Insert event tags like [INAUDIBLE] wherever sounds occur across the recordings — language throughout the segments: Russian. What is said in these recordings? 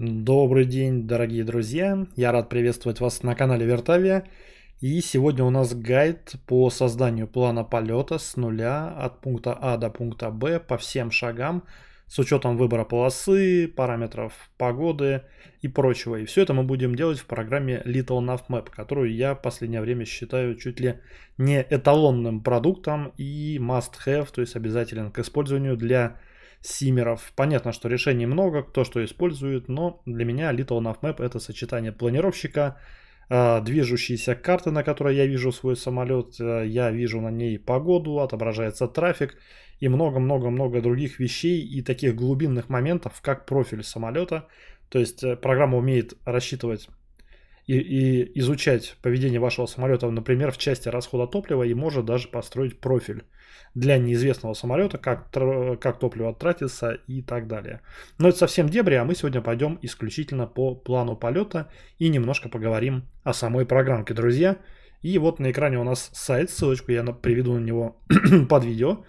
Добрый день, дорогие друзья! Я рад приветствовать вас на канале Вертавия. И сегодня у нас гайд по созданию плана полета с нуля от пункта А до пункта Б по всем шагам с учетом выбора полосы, параметров погоды и прочего. И все это мы будем делать в программе Little Nav Map, которую я в последнее время считаю чуть ли не эталонным продуктом и must-have, то есть обязателен к использованию для симеров. Понятно, что решений много, кто что использует, но для меня Little Nav Map это сочетание планировщика, э, движущейся карты, на которой я вижу свой самолет, э, я вижу на ней погоду, отображается трафик и много-много-много других вещей и таких глубинных моментов, как профиль самолета. То есть э, программа умеет рассчитывать и, и изучать поведение вашего самолета, например, в части расхода топлива и может даже построить профиль для неизвестного самолета, как, как топливо тратится и так далее. Но это совсем дебри, а мы сегодня пойдем исключительно по плану полета и немножко поговорим о самой программке, друзья. И вот на экране у нас сайт, ссылочку я приведу на него [CLEARS THROAT] под видео,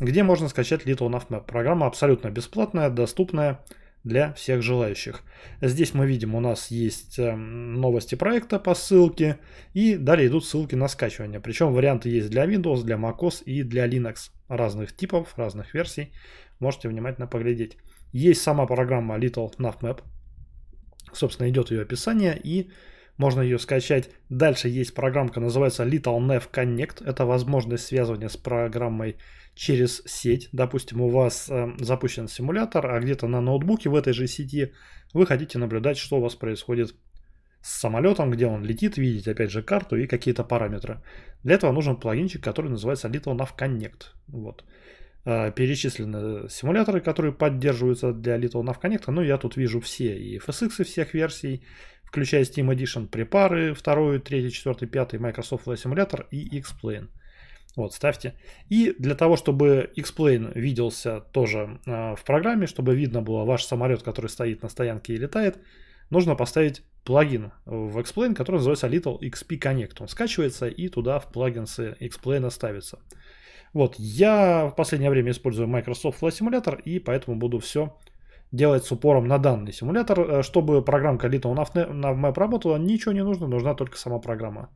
где можно скачать Little Nav Map. Программа абсолютно бесплатная, доступная, для всех желающих. Здесь мы видим, у нас есть э, новости проекта по ссылке, и далее идут ссылки на скачивание. Причем варианты есть для Windows, для macOS и для Linux разных типов, разных версий. Можете внимательно поглядеть. Есть сама программа Little NavMap. Собственно, идет ее описание и можно ее скачать. Дальше есть программка, называется Little Nav Connect. Это возможность связывания с программой через сеть. Допустим, у вас э, запущен симулятор, а где-то на ноутбуке в этой же сети вы хотите наблюдать, что у вас происходит с самолетом, где он летит, видеть опять же карту и какие-то параметры. Для этого нужен плагинчик, который называется Little Nav Connect. Вот. Э, перечислены симуляторы, которые поддерживаются для Little Nav Connect. Ну, я тут вижу все и FSX всех версий, включая Steam Edition, препары, 2, 3, 4, 5, Microsoft Flight Simulator и X-Plane. Вот, ставьте. И для того, чтобы Explain виделся тоже э, в программе, чтобы видно было ваш самолет, который стоит на стоянке и летает, нужно поставить плагин в Explain, который называется Little XP Connect. Он скачивается и туда в плагинсы Explain ставится. Вот, я в последнее время использую Microsoft Flight Simulator, и поэтому буду все делать с упором на данный симулятор. Э, чтобы программка Little на в Navmap работала, ничего не нужно, нужна только сама программа.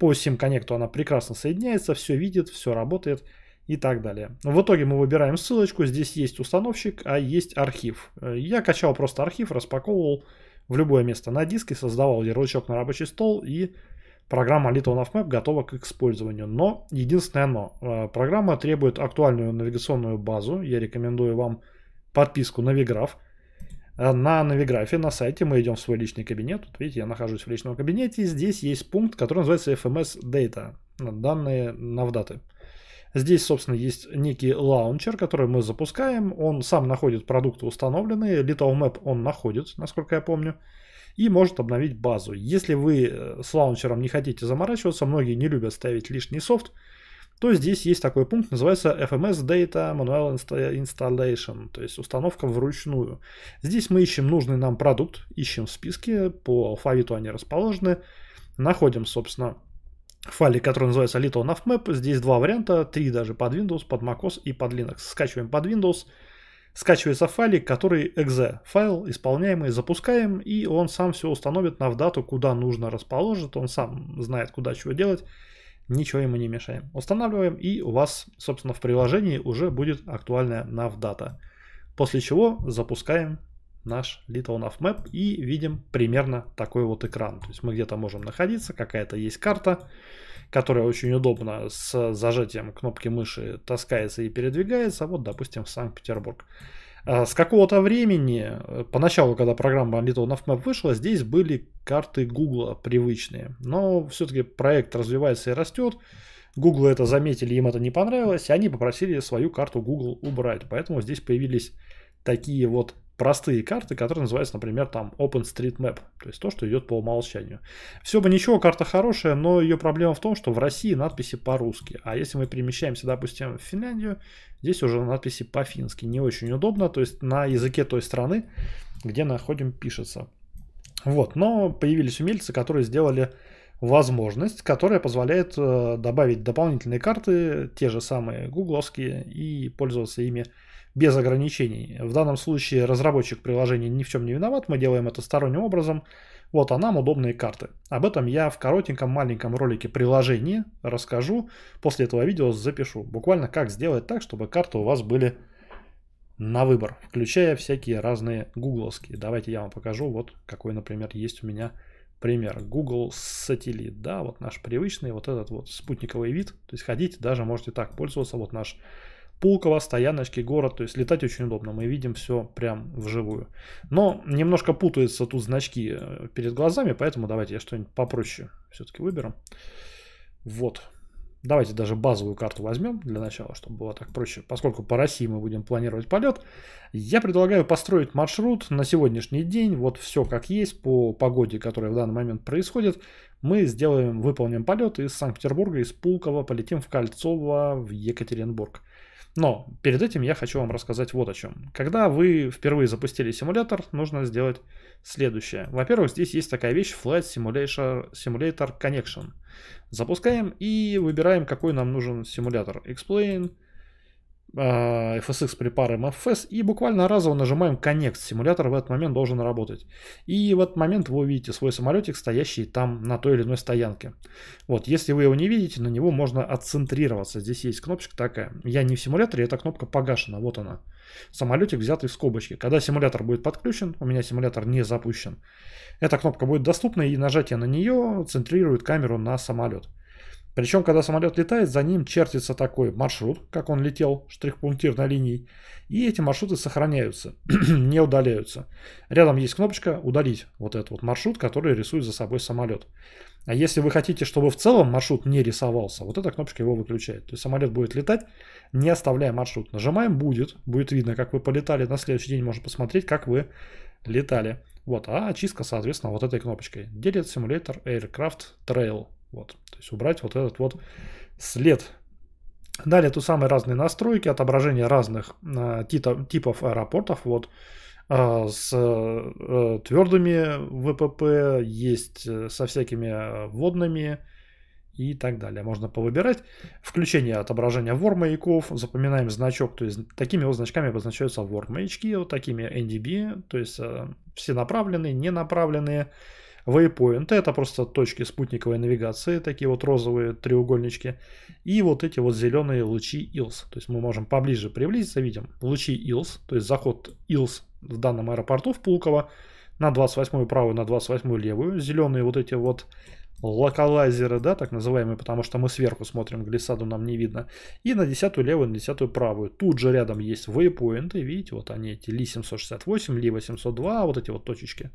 По SIM-коннекту она прекрасно соединяется, все видит, все работает и так далее. В итоге мы выбираем ссылочку, здесь есть установщик, а есть архив. Я качал просто архив, распаковывал в любое место на диске, создавал ярлычок на рабочий стол и программа Little Map готова к использованию. Но единственное но. Э, программа требует актуальную навигационную базу. Я рекомендую вам подписку Navigraph – Э, на навиграфе, на сайте, мы идем в свой личный кабинет. Вот видите, я нахожусь в личном кабинете. Здесь есть пункт, который называется FMS Data, данные навдаты. Здесь, собственно, есть некий лаунчер, который мы запускаем. Он сам находит продукты установленные. LittleMap он находит, насколько я помню. И может обновить базу. Если вы э, с лаунчером не хотите заморачиваться, многие не любят ставить лишний софт – то здесь есть такой пункт, называется FMS Data Manual Installation, то есть установка вручную. Здесь мы ищем нужный нам продукт, ищем в списке, по алфавиту они расположены, находим, собственно, файлик, который называется Little Map. Здесь два варианта, три даже под Windows, под MacOS и под Linux. Скачиваем под Windows, скачивается файлик, который exe файл, исполняемый, запускаем, и он сам все установит на в дату, куда нужно расположит, он сам знает, куда чего делать ничего ему не мешаем. Устанавливаем, и у вас, собственно, в приложении уже будет актуальная NavData. После чего запускаем наш Little Nav и видим примерно такой вот экран. То есть мы где-то можем находиться, какая-то есть карта, которая очень удобно с зажатием кнопки мыши таскается и передвигается. Вот, допустим, в Санкт-Петербург. А с какого-то времени, э, поначалу, когда программа Little NavMap вышла, здесь были карты Google привычные. Но все-таки проект развивается и растет. Google это заметили, им это не понравилось, и они попросили свою карту Google убрать. Поэтому здесь появились такие вот простые карты, которые называются, например, там OpenStreetMap, то есть то, что идет по умолчанию. Все бы ничего, карта хорошая, но ее проблема в том, что в России надписи по-русски, а если мы перемещаемся, допустим, в Финляндию, Здесь уже надписи по-фински. Не очень удобно, то есть на языке той страны, где находим, пишется. Вот, но появились умельцы, которые сделали возможность, которая позволяет э, добавить дополнительные карты, те же самые гугловские, и пользоваться ими без ограничений. В данном случае разработчик приложения ни в чем не виноват, мы делаем это сторонним образом, вот, а нам удобные карты. Об этом я в коротеньком маленьком ролике приложении расскажу. После этого видео запишу. Буквально как сделать так, чтобы карты у вас были на выбор, включая всякие разные гугловские. Давайте я вам покажу, вот какой, например, есть у меня пример. Google сателлит, да, вот наш привычный, вот этот вот спутниковый вид. То есть ходите даже можете так пользоваться, вот наш Пулково, стояночки, город, то есть летать очень удобно, мы видим все прям вживую. Но немножко путаются тут значки э, перед глазами, поэтому давайте я что-нибудь попроще все-таки выберу. Вот. Давайте даже базовую карту возьмем для начала, чтобы было так проще. Поскольку по России мы будем планировать полет, я предлагаю построить маршрут на сегодняшний день. Вот все как есть по погоде, которая в данный момент происходит. Мы сделаем, выполним полет из Санкт-Петербурга, из Пулково, полетим в Кольцово, в Екатеринбург. Но перед этим я хочу вам рассказать вот о чем. Когда вы впервые запустили симулятор, нужно сделать следующее. Во-первых, здесь есть такая вещь Flight Simulator, Simulator Connection. Запускаем и выбираем, какой нам нужен симулятор. Explain, Э, FSX припарываем FS и буквально разово нажимаем Connect. Симулятор в этот момент должен работать. И в этот момент вы увидите свой самолетик, стоящий там на той или иной стоянке. Вот, если вы его не видите, на него можно отцентрироваться. Здесь есть кнопочка такая. Я не в симуляторе, эта кнопка погашена. Вот она. Самолетик взятый в скобочки. Когда симулятор будет подключен, у меня симулятор не запущен, эта кнопка будет доступна и нажатие на нее центрирует камеру на самолет. Причем, когда самолет летает, за ним чертится такой маршрут, как он летел, штрих-пунктирной линией, и эти маршруты сохраняются, [CLEARS THROAT] не удаляются. Рядом есть кнопочка «Удалить» вот этот вот маршрут, который рисует за собой самолет. А если вы хотите, чтобы в целом маршрут не рисовался, вот эта кнопочка его выключает. То есть самолет будет летать, не оставляя маршрут. Нажимаем «Будет», будет видно, как вы полетали, на следующий день можно посмотреть, как вы летали. Вот, а очистка, соответственно, вот этой кнопочкой. Делит Simulator Aircraft Trail. Вот, то есть убрать вот этот вот след. Далее тут самые разные настройки, отображение разных э, тита, типов аэропортов. Вот э, с э, твердыми ВПП, есть э, со всякими э, водными и так далее. Можно повыбирать. Включение отображения вор маяков. Запоминаем значок. То есть такими вот значками обозначаются вор маячки, вот такими NDB. То есть э, все направленные, не направленные. Waypoint это просто точки спутниковой навигации, такие вот розовые треугольнички. И вот эти вот зеленые лучи ILS. То есть мы можем поближе приблизиться, видим лучи ILS, то есть заход ILS в данном аэропорту в Пулково на 28 правую, на 28 левую. Зеленые вот эти вот локалайзеры, да, так называемые, потому что мы сверху смотрим, глиссаду нам не видно. И на 10 левую, на 10 правую. Тут же рядом есть вейпоинты, видите, вот они эти Ли-768, Ли-802, вот эти вот точечки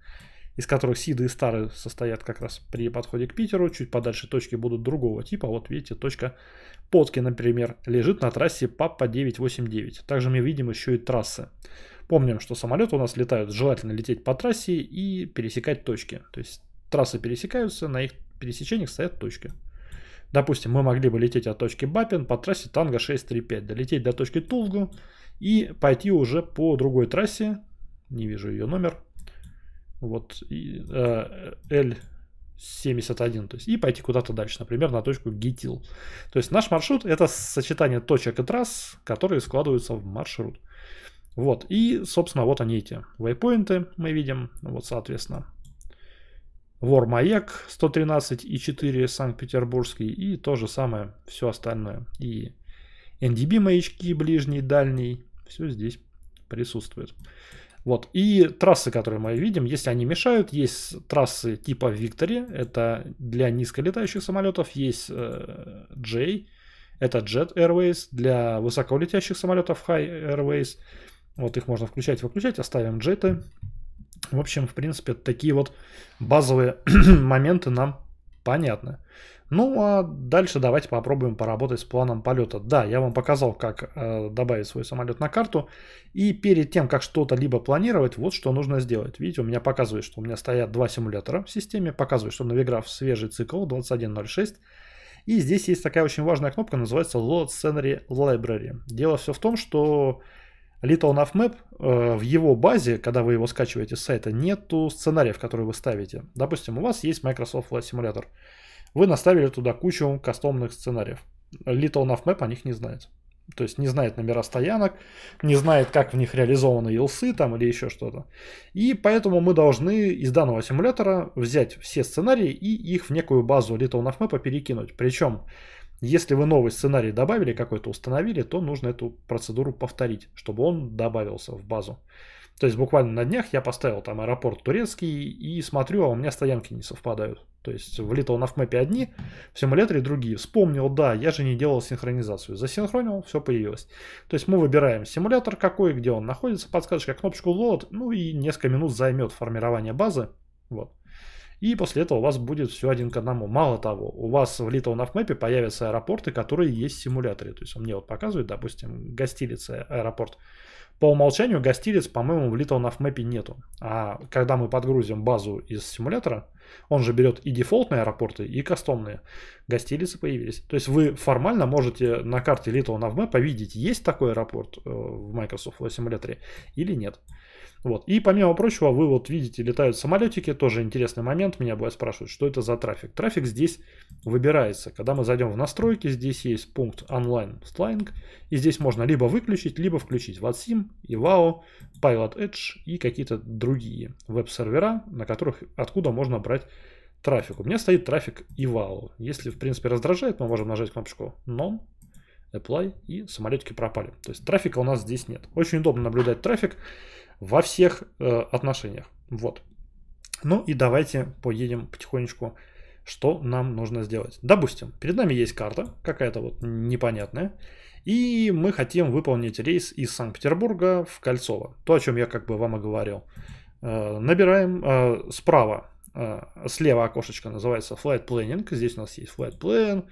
из которых Сиды и Стары состоят как раз при подходе к Питеру. Чуть подальше точки будут другого типа. Вот видите, точка Потки, например, лежит на трассе Папа 989. Также мы видим еще и трассы. Помним, что самолеты у нас летают, желательно лететь по трассе и пересекать точки. То есть трассы пересекаются, на их пересечениях стоят точки. Допустим, мы могли бы лететь от точки Бапин по трассе Танго 635, долететь до точки Тулгу и пойти уже по другой трассе, не вижу ее номер, вот и, э, L71, то есть и пойти куда-то дальше, например, на точку Гитил. То есть наш маршрут это сочетание точек и трасс, которые складываются в маршрут. Вот, и, собственно, вот они эти вейпоинты мы видим, вот, соответственно, Вор Маяк 113 и 4 Санкт-Петербургский и то же самое все остальное. И NDB маячки ближний, дальний, все здесь присутствует. Вот. И трассы, которые мы видим, если они мешают, есть трассы типа Victory, это для низколетающих самолетов, есть э, J, это Jet Airways, для высоколетящих самолетов High Airways. Вот их можно включать, и выключать, оставим джеты. В общем, в принципе, такие вот базовые [CLEARS THROAT] моменты нам понятны. Ну а дальше давайте попробуем поработать с планом полета. Да, я вам показал, как э, добавить свой самолет на карту. И перед тем, как что-то либо планировать, вот что нужно сделать. Видите, у меня показывает, что у меня стоят два симулятора в системе. Показывает, что навиграф свежий цикл 2106. И здесь есть такая очень важная кнопка, называется Load Scenery Library. Дело все в том, что Little Enough Map, э, в его базе, когда вы его скачиваете с сайта, нету сценариев, которые вы ставите. Допустим, у вас есть Microsoft Flight Simulator. Вы наставили туда кучу кастомных сценариев. Little Navmap о них не знает. То есть не знает номера стоянок, не знает, как в них реализованы илсы там или еще что-то. И поэтому мы должны из данного симулятора взять все сценарии и их в некую базу Little Navmap перекинуть. Причем, если вы новый сценарий добавили, какой-то установили, то нужно эту процедуру повторить, чтобы он добавился в базу. То есть буквально на днях я поставил там аэропорт турецкий и смотрю, а у меня стоянки не совпадают. То есть влетал на FMAP одни, в симуляторе другие. Вспомнил, да, я же не делал синхронизацию. Засинхронил, все появилось. То есть мы выбираем симулятор какой, где он находится, подскажешь подсказочка, кнопочку load, ну и несколько минут займет формирование базы. Вот. И после этого у вас будет все один к одному. Мало того, у вас в Little Navmap появятся аэропорты, которые есть в симуляторе. То есть он мне вот показывает, допустим, гостилица аэропорт. По умолчанию гостилец, по-моему, в Little Navmap нету. А когда мы подгрузим базу из симулятора, он же берет и дефолтные аэропорты, и кастомные. Гостилицы появились. То есть вы формально можете на карте Little Navmap видеть, есть такой аэропорт э, в Microsoft в симуляторе или нет. Вот. И помимо прочего, вы вот видите, летают самолетики, тоже интересный момент, меня бывает спрашивают, что это за трафик. Трафик здесь выбирается. Когда мы зайдем в настройки, здесь есть пункт Online flying, и здесь можно либо выключить, либо включить WatSim, IWAO, Pilot Edge и какие-то другие веб-сервера, на которых, откуда можно брать трафик. У меня стоит трафик IWAO. Если, в принципе, раздражает, мы можем нажать кнопочку Non Apply, и самолетики пропали. То есть трафика у нас здесь нет. Очень удобно наблюдать трафик во всех э, отношениях. Вот. Ну и давайте поедем потихонечку, что нам нужно сделать. Допустим, перед нами есть карта, какая-то вот непонятная, и мы хотим выполнить рейс из Санкт-Петербурга в Кольцово. То, о чем я как бы вам и говорил. Э, набираем э, справа а, слева окошечко называется Flight Planning. Здесь у нас есть Flight Plan,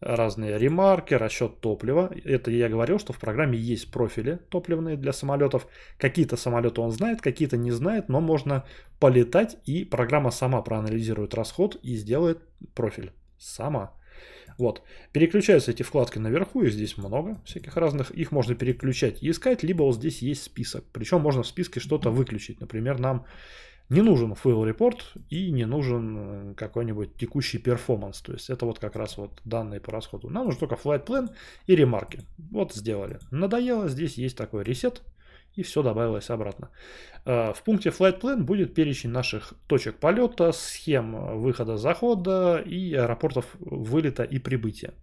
разные ремарки, расчет топлива. Это я говорил, что в программе есть профили топливные для самолетов. Какие-то самолеты он знает, какие-то не знает, но можно полетать, и программа сама проанализирует расход и сделает профиль сама. Вот. Переключаются эти вкладки наверху, и здесь много всяких разных. Их можно переключать и искать, либо вот здесь есть список. Причем можно в списке что-то выключить. Например, нам не нужен full report и не нужен э, какой-нибудь текущий перформанс. То есть это вот как раз вот данные по расходу. Нам нужен только flight plan и ремарки. Вот сделали. Надоело, здесь есть такой ресет и все добавилось обратно. Э, в пункте Flight Plan будет перечень наших точек полета, схем э, выхода-захода и аэропортов вылета и прибытия.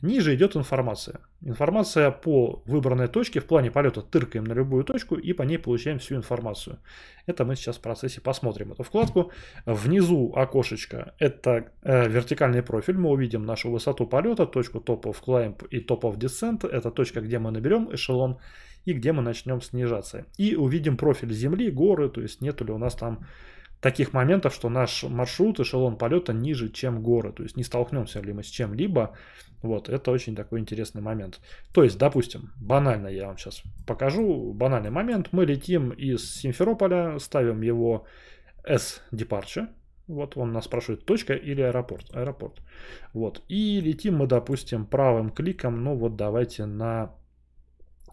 Ниже идет информация. Информация по выбранной точке в плане полета тыркаем на любую точку и по ней получаем всю информацию. Это мы сейчас в процессе посмотрим эту вкладку. Внизу окошечко это э, вертикальный профиль. Мы увидим нашу высоту полета, точку топов climb и топов descent. Это точка, где мы наберем эшелон и где мы начнем снижаться. И увидим профиль Земли, горы, то есть нет ли у нас там таких моментов, что наш маршрут, эшелон полета ниже, чем горы. То есть не столкнемся ли мы с чем-либо. Вот, это очень такой интересный момент. То есть, допустим, банально я вам сейчас покажу, банальный момент. Мы летим из Симферополя, ставим его S-Departure. Вот он нас спрашивает, точка или аэропорт? Аэропорт. Вот. И летим мы, допустим, правым кликом, ну вот давайте на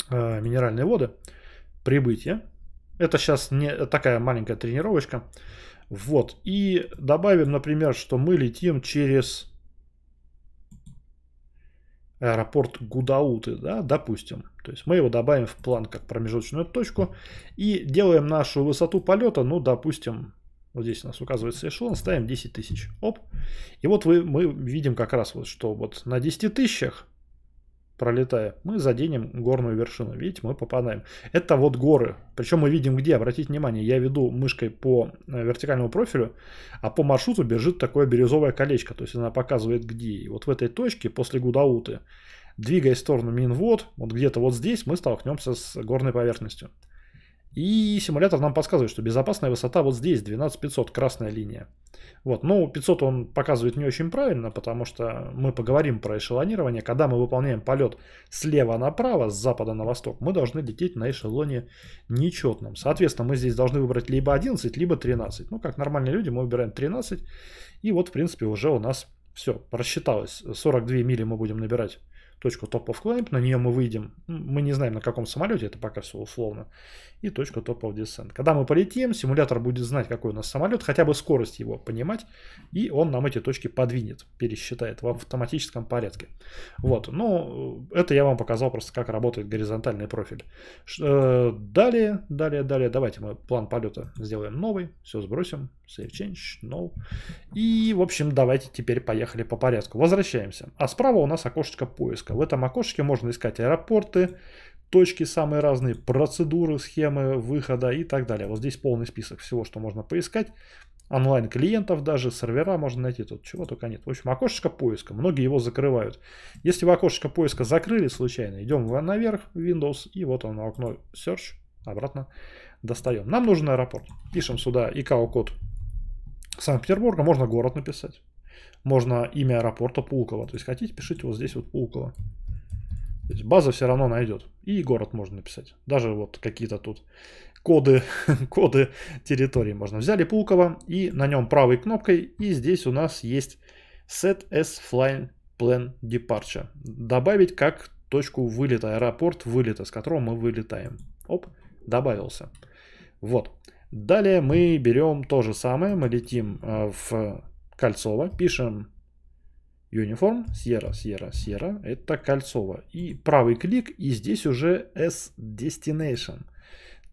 э, минеральные воды, прибытие. Это сейчас не такая маленькая тренировочка. Вот. И добавим, например, что мы летим через аэропорт Гудауты, да, допустим. То есть мы его добавим в план как промежуточную точку и делаем нашу высоту полета, ну, допустим, вот здесь у нас указывается эшелон, ставим 10 тысяч. Оп. И вот вы, мы видим как раз вот, что вот на 10 тысячах пролетая, мы заденем горную вершину. Видите, мы попадаем. Это вот горы. Причем мы видим где, обратите внимание, я веду мышкой по э, вертикальному профилю, а по маршруту бежит такое бирюзовое колечко, то есть она показывает где. И вот в этой точке после Гудауты, двигаясь в сторону Минвод, вот где-то вот здесь мы столкнемся с горной поверхностью. И симулятор нам подсказывает, что безопасная высота вот здесь, 12500, красная линия. Вот, ну, 500 он показывает не очень правильно, потому что мы поговорим про эшелонирование. Когда мы выполняем полет слева направо, с запада на восток, мы должны лететь на эшелоне нечетном. Соответственно, мы здесь должны выбрать либо 11, либо 13. Ну, как нормальные люди, мы выбираем 13. И вот, в принципе, уже у нас все просчиталось. 42 мили мы будем набирать точку Top of Climb, на нее мы выйдем, мы не знаем на каком самолете, это пока все условно, и точку Top of Descent. Когда мы полетим, симулятор будет знать, какой у нас самолет, хотя бы скорость его понимать, и он нам эти точки подвинет, пересчитает в автоматическом порядке. Вот, ну, это я вам показал просто, как работает горизонтальный профиль. Э, далее, далее, далее, давайте мы план полета сделаем новый, все сбросим, Save change, no. И, в общем, давайте теперь поехали по порядку. Возвращаемся. А справа у нас окошечко поиска. В этом окошечке можно искать аэропорты, точки самые разные, процедуры, схемы выхода и так далее. Вот здесь полный список всего, что можно поискать. Онлайн клиентов даже, сервера можно найти, тут чего только нет. В общем, окошечко поиска, многие его закрывают. Если вы окошечко поиска закрыли случайно, идем наверх Windows и вот оно окно Search, обратно достаем. Нам нужен аэропорт. Пишем сюда ICAO-код Санкт-Петербурга, можно город написать. Можно имя аэропорта Пулково. То есть хотите, пишите вот здесь вот Пулково. То есть база все равно найдет. И город можно написать. Даже вот какие-то тут коды, [LAUGHS] коды территории можно. Взяли Пулково и на нем правой кнопкой. И здесь у нас есть set as flying plan departure. Добавить как точку вылета, аэропорт вылета, с которого мы вылетаем. Оп, добавился. Вот. Далее мы берем то же самое, мы летим э, в Кольцово, пишем Uniform, Sierra, Sierra, Sierra, это Кольцово. И правый клик, и здесь уже S Destination,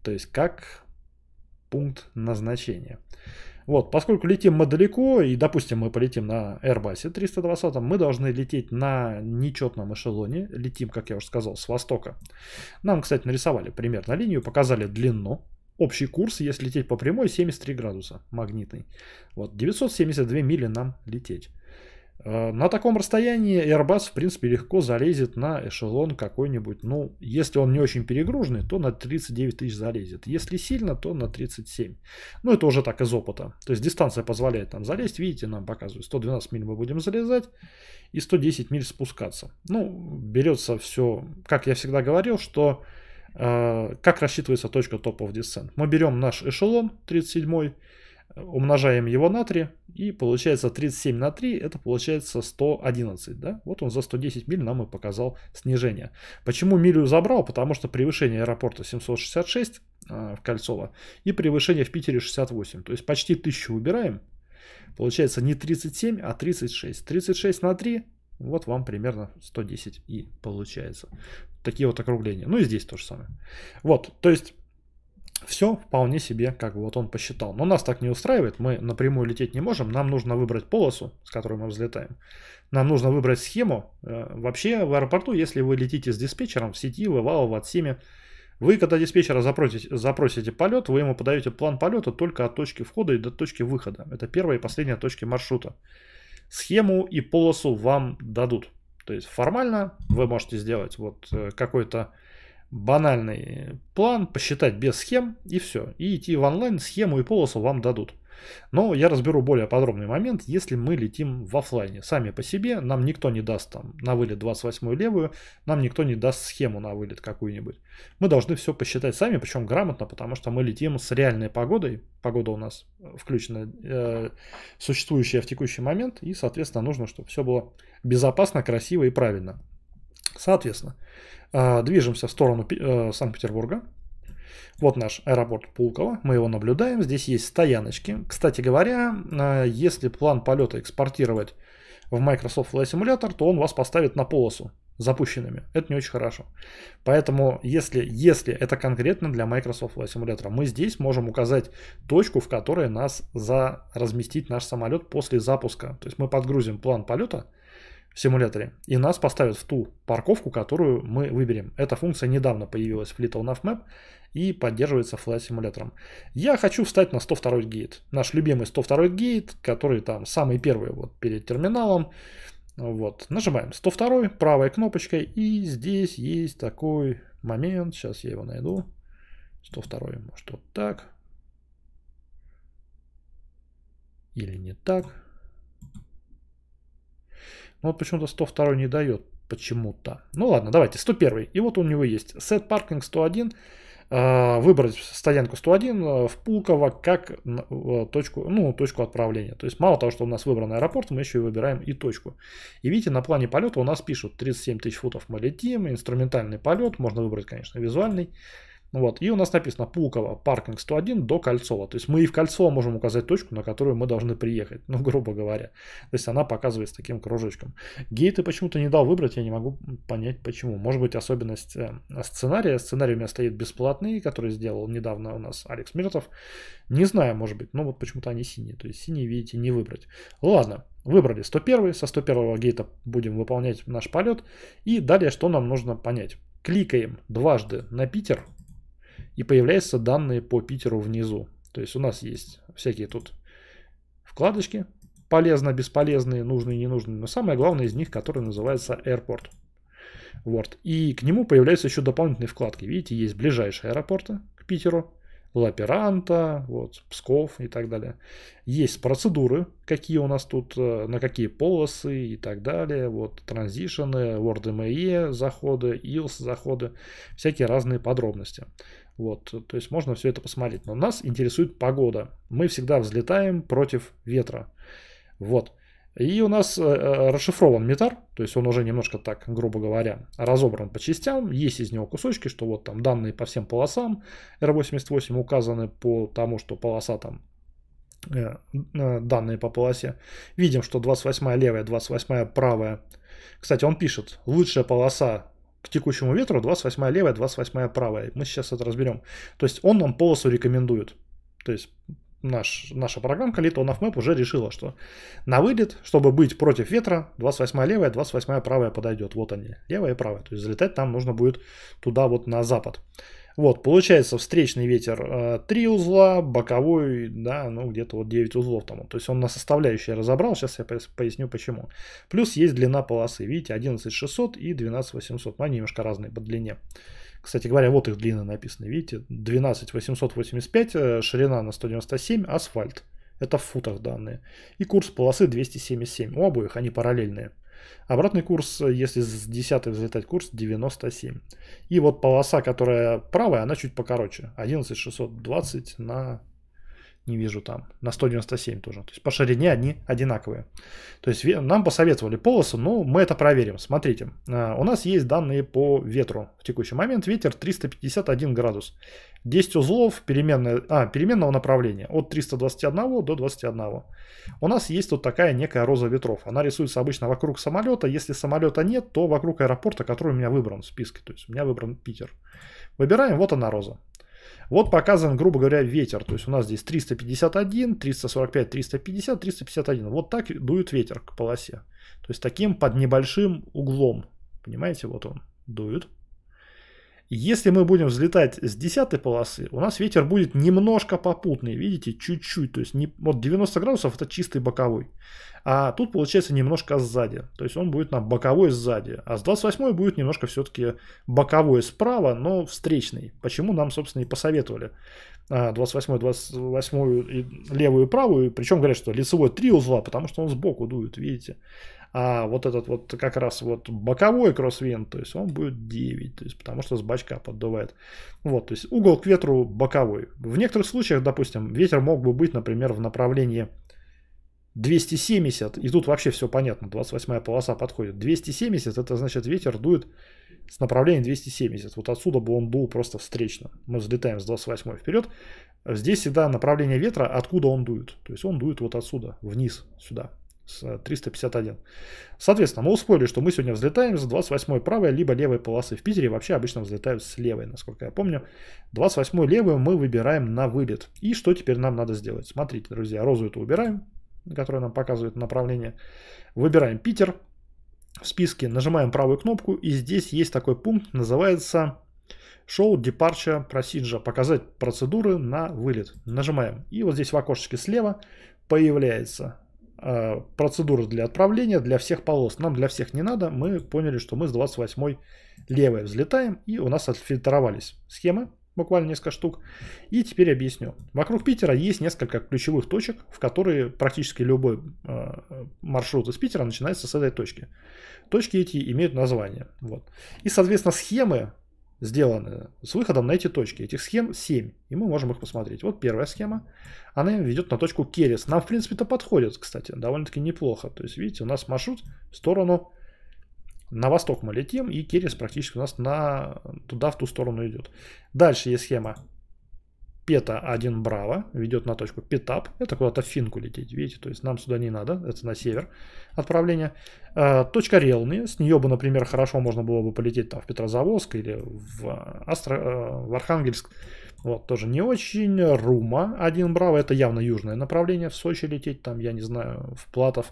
то есть как пункт назначения. Вот, поскольку летим мы далеко, и, допустим, мы полетим на Airbus 320, мы должны лететь на нечетном эшелоне. Летим, как я уже сказал, с востока. Нам, кстати, нарисовали примерно линию, показали длину Общий курс, если лететь по прямой, 73 градуса магнитный. Вот, 972 мили нам лететь. Э, на таком расстоянии Airbus, в принципе, легко залезет на эшелон какой-нибудь. Ну, если он не очень перегруженный, то на 39 тысяч залезет. Если сильно, то на 37. Ну, это уже так из опыта. То есть дистанция позволяет нам залезть. Видите, нам показывают 112 миль мы будем залезать и 110 миль спускаться. Ну, берется все, как я всегда говорил, что Э, как рассчитывается точка топов descent? Мы берем наш эшелон 37, умножаем его на 3, и получается 37 на 3, это получается 111. Да? Вот он за 110 миль нам и показал снижение. Почему милю забрал? Потому что превышение аэропорта 766 э, в Кольцово и превышение в Питере 68. То есть почти 1000 убираем. Получается не 37, а 36. 36 на 3 вот вам примерно 110 и получается. Такие вот округления. Ну и здесь то же самое. Вот, то есть все вполне себе, как вот он посчитал. Но нас так не устраивает, мы напрямую лететь не можем, нам нужно выбрать полосу, с которой мы взлетаем. Нам нужно выбрать схему. Э, вообще в аэропорту, если вы летите с диспетчером в сети, в ИВАО, в АТСИМе, вы, когда диспетчера запросите, запросите полет, вы ему подаете план полета только от точки входа и до точки выхода. Это первая и последняя точки маршрута схему и полосу вам дадут. То есть формально вы можете сделать вот э, какой-то банальный план, посчитать без схем и все. И идти в онлайн, схему и полосу вам дадут. Но я разберу более подробный момент, если мы летим в офлайне. Сами по себе нам никто не даст там на вылет 28 левую, нам никто не даст схему на вылет какую-нибудь. Мы должны все посчитать сами, причем грамотно, потому что мы летим с реальной погодой. Погода у нас э, включена, э, существующая в текущий момент, и, соответственно, нужно, чтобы все было безопасно, красиво и правильно. Соответственно, э, движемся в сторону э, Санкт-Петербурга. Вот наш аэропорт Пулково, мы его наблюдаем, здесь есть стояночки. Кстати говоря, э, если план полета экспортировать в Microsoft Flight Simulator, то он вас поставит на полосу запущенными. Это не очень хорошо. Поэтому, если, если это конкретно для Microsoft Flight Simulator, мы здесь можем указать точку, в которой нас за разместить наш самолет после запуска. То есть мы подгрузим план полета, в симуляторе. И нас поставят в ту парковку, которую мы выберем. Эта функция недавно появилась в Little Nav Map и поддерживается Flight симулятором. Я хочу встать на 102 гейт. Наш любимый 102 гейт, который там самый первый вот перед терминалом. Вот, нажимаем 102 правой кнопочкой и здесь есть такой момент, сейчас я его найду. 102 может вот так. Или не так. Вот почему-то 102 не дает почему-то. Ну ладно, давайте, 101. И вот у него есть set parking 101, э, выбрать стоянку 101 э, в Пулково как э, точку, ну, точку отправления. То есть мало того, что у нас выбран аэропорт, мы еще и выбираем и точку. И видите, на плане полета у нас пишут 37 тысяч футов мы летим, инструментальный полет, можно выбрать, конечно, визуальный. Вот. И у нас написано Пулково, паркинг 101 до Кольцова. То есть мы и в Кольцово можем указать точку, на которую мы должны приехать, ну, [LAUGHS] грубо говоря. То есть она показывается таким кружочком. Гейты почему-то не дал выбрать, я не могу понять почему. Может быть особенность э, сценария. Сценарий у меня стоит бесплатный, который сделал недавно у нас Алекс Миртов. Не знаю, может быть, но вот почему-то они синие. То есть синие, видите, не выбрать. Ладно, выбрали 101, со 101 гейта будем выполнять наш полет. И далее что нам нужно понять? Кликаем дважды на Питер, и появляются данные по Питеру внизу. То есть у нас есть всякие тут вкладочки, полезно, бесполезные, нужные, ненужные, но самое главное из них, который называется Airport. Вот. И к нему появляются еще дополнительные вкладки. Видите, есть ближайшие аэропорты к Питеру, Лаперанта, вот, Псков и так далее. Есть процедуры, какие у нас тут, э, на какие полосы и так далее. Вот транзишены, WordME заходы, ILS заходы, всякие разные подробности. Вот, то есть можно все это посмотреть. Но нас интересует погода. Мы всегда взлетаем против ветра. Вот. И у нас э, э, расшифрован метар, то есть он уже немножко так, грубо говоря, разобран по частям. Есть из него кусочки, что вот там данные по всем полосам R88 указаны по тому, что полоса там э, данные по полосе. Видим, что 28 левая, 28 правая. Кстати, он пишет, лучшая полоса к текущему ветру 28 левая, 28 правая. Мы сейчас это разберем. То есть он нам полосу рекомендует. То есть наш, наша программка Liton of Map уже решила, что на вылет, чтобы быть против ветра, 28 левая, 28 правая подойдет. Вот они, левая и правая. То есть залетать там нужно будет туда вот на запад. Вот, получается встречный ветер 3 э, узла, боковой, да, ну где-то вот 9 узлов там. То есть он на составляющие разобрал, сейчас я поясню почему. Плюс есть длина полосы, видите, 11600 и 12800, но ну, они немножко разные по длине. Кстати говоря, вот их длины написаны, видите, 12 885, э, ширина на 197, асфальт. Это в футах данные. И курс полосы 277. У обоих они параллельные. Обратный курс, э, если с 10 взлетать курс, 97. И вот полоса, которая правая, она чуть покороче. 11620 на не вижу там, на 197 тоже. То есть по ширине они одинаковые. То есть нам посоветовали полосу, но мы это проверим. Смотрите, э, у нас есть данные по ветру в текущий момент. Ветер 351 градус. 10 узлов переменное, а, переменного направления от 321 до 21. У нас есть тут такая некая роза ветров. Она рисуется обычно вокруг самолета. Если самолета нет, то вокруг аэропорта, который у меня выбран в списке. То есть у меня выбран Питер. Выбираем, вот она роза. Вот показан, грубо говоря, ветер. То есть у нас здесь 351, 345, 350, 351. Вот так дует ветер к полосе. То есть таким под небольшим углом. Понимаете, вот он дует. Если мы будем взлетать с 10 полосы, у нас ветер будет немножко попутный, видите, чуть-чуть. То есть не, вот 90 градусов это чистый боковой. А тут получается немножко сзади. То есть он будет нам боковой сзади. А с 28 будет немножко все-таки боковой справа, но встречный. Почему нам, собственно, и посоветовали 28, а, 28 и левую и правую. Причем говорят, что лицевой три узла, потому что он сбоку дует, видите а вот этот вот как раз вот боковой кроссвинд, то есть он будет 9, то есть потому что с бачка поддувает. Вот, то есть угол к ветру боковой. В некоторых случаях, допустим, ветер мог бы быть, например, в направлении 270, и тут вообще все понятно, 28 полоса подходит. 270, это значит ветер дует с направлением 270. Вот отсюда бы он дул просто встречно. Мы взлетаем с 28 вперед. Здесь всегда направление ветра, откуда он дует. То есть он дует вот отсюда, вниз, сюда. 351. Э, Соответственно, мы успели, что мы сегодня взлетаем с 28-й правой, либо левой полосы. В Питере вообще обычно взлетают с левой, насколько я помню. 28-ю левую мы выбираем на вылет. И что теперь нам надо сделать? Смотрите, друзья, розу эту убираем, которая нам показывает направление. Выбираем Питер в списке, нажимаем правую кнопку, и здесь есть такой пункт, называется Show Departure Procedure, показать процедуры на вылет. Нажимаем. И вот здесь в окошечке слева появляется Э, процедуру для отправления для всех полос. Нам для всех не надо. Мы поняли, что мы с 28 левой взлетаем. И у нас отфильтровались схемы, буквально несколько штук. И теперь объясню. Вокруг Питера есть несколько ключевых точек, в которые практически любой э, маршрут из Питера начинается с этой точки. Точки эти имеют название. Вот. И, соответственно, схемы сделаны с выходом на эти точки. Этих схем 7, и мы можем их посмотреть. Вот первая схема, она ведет на точку Керес. Нам, в принципе-то, подходит, кстати, довольно-таки неплохо. То есть, видите, у нас маршрут в сторону, на восток мы летим, и Керес практически у нас на, туда, в ту сторону идет. Дальше есть схема пета 1 браво ведет на точку петап. Это куда-то в финку лететь, видите, то есть нам сюда не надо, это на север отправление. А, точка релны, с нее бы, например, хорошо можно было бы полететь там в Петрозаводск или в, а, Астро, а, в Архангельск. Вот, тоже не очень. Рума 1 браво, это явно южное направление, в Сочи лететь, там, я не знаю, в Платов.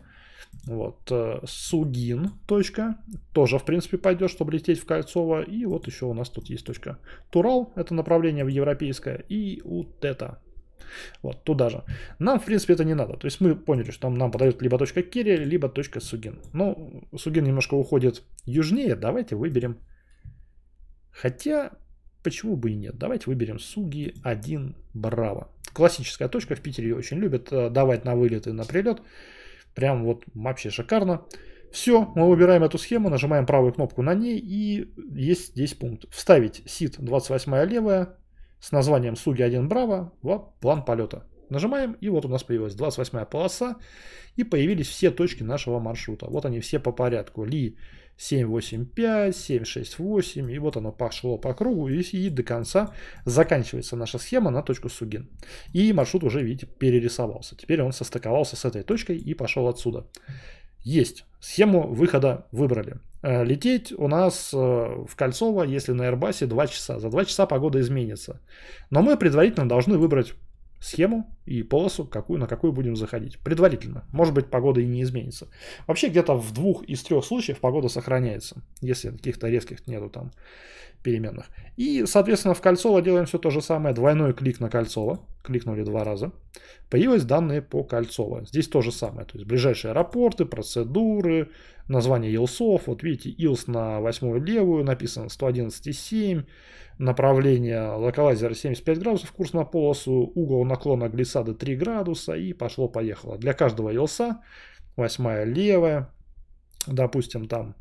Вот, э, Сугин, точка, тоже, в принципе, пойдет, чтобы лететь в Кольцово. И вот еще у нас тут есть точка Турал, это направление в европейское, и вот это. вот, туда же. Нам, в принципе, это не надо. То есть мы поняли, что нам, нам подают либо точка Кири, либо точка Сугин. Ну, Сугин немножко уходит южнее. Давайте выберем. Хотя, почему бы и нет. Давайте выберем Суги 1 Браво. Классическая точка. В Питере ее очень любят э, давать на вылет и на прилет. Прям вот вообще шикарно. Все, мы выбираем эту схему, нажимаем правую кнопку на ней и есть здесь пункт. Вставить сид 28 левая с названием Суги 1 Браво в план полета. Нажимаем и вот у нас появилась 28 полоса и появились все точки нашего маршрута. Вот они все по порядку. Ли 7, 8, 5, 7, 6, 8. И вот оно пошло по кругу. И, и до конца заканчивается наша схема на точку Сугин. И маршрут уже, видите, перерисовался. Теперь он состыковался с этой точкой и пошел отсюда. Есть. Схему выхода выбрали. Э, лететь у нас э, в Кольцово, если на Airbus, 2 часа. За 2 часа погода изменится. Но мы предварительно должны выбрать схему и полосу, какую, на какую будем заходить. Предварительно. Может быть, погода и не изменится. Вообще, где-то в двух из трех случаев погода сохраняется, если каких-то резких нету там переменных. И, соответственно, в Кольцово делаем все то же самое. Двойной клик на Кольцово. Кликнули два раза. Появились данные по Кольцово. Здесь то же самое. То есть ближайшие аэропорты, процедуры, название илсов. Вот видите, илс на восьмую левую написано 111,7. Направление локалайзера 75 градусов, курс на полосу, угол наклона глиссады 3 градуса и пошло-поехало. Для каждого илса восьмая левая, допустим, там